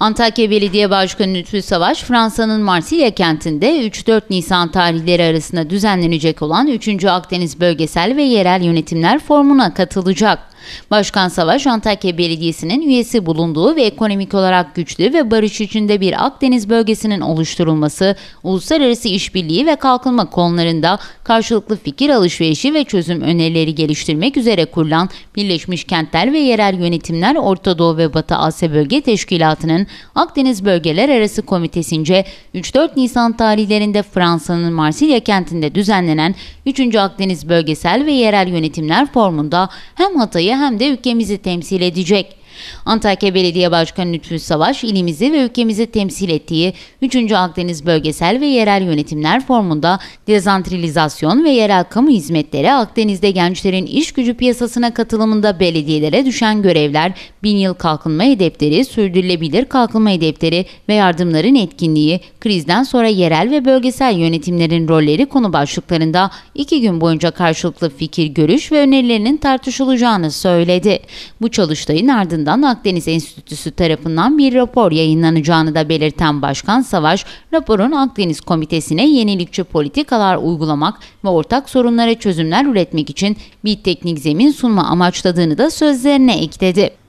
Antakya Belediye Başkanı Nütfü Savaş, Fransa'nın Marsilya kentinde 3-4 Nisan tarihleri arasında düzenlenecek olan 3. Akdeniz Bölgesel ve Yerel Yönetimler Formu'na katılacak. Başkan Savaş Antakya Belediyesi'nin üyesi bulunduğu ve ekonomik olarak güçlü ve barış içinde bir Akdeniz bölgesinin oluşturulması, uluslararası işbirliği ve kalkınma konularında karşılıklı fikir alışverişi ve çözüm önerileri geliştirmek üzere kurulan Birleşmiş Kentler ve Yerel Yönetimler Orta Doğu ve Batı Asya Bölge Teşkilatı'nın Akdeniz Bölgeler Arası Komitesince 3-4 Nisan tarihlerinde Fransa'nın Marsilya kentinde düzenlenen 3. Akdeniz Bölgesel ve Yerel Yönetimler Formu'nda hem Hatay'ı Türkiye'yi hem de ülkemizi temsil edecek. Antakya Belediye Başkanı Lütfü Savaş, ilimizi ve ülkemizi temsil ettiği 3. Akdeniz Bölgesel ve Yerel Yönetimler Formu'nda dezantralizasyon ve yerel kamu hizmetleri Akdeniz'de gençlerin iş gücü piyasasına katılımında belediyelere düşen görevler, bin yıl kalkınma hedefleri, sürdürülebilir kalkınma hedefleri ve yardımların etkinliği, krizden sonra yerel ve bölgesel yönetimlerin rolleri konu başlıklarında iki gün boyunca karşılıklı fikir, görüş ve önerilerinin tartışılacağını söyledi. Bu çalıştayın ardından ardından Akdeniz Enstitüsü tarafından bir rapor yayınlanacağını da belirten Başkan Savaş, raporun Akdeniz Komitesi'ne yenilikçi politikalar uygulamak ve ortak sorunlara çözümler üretmek için bir teknik zemin sunma amaçladığını da sözlerine ekledi.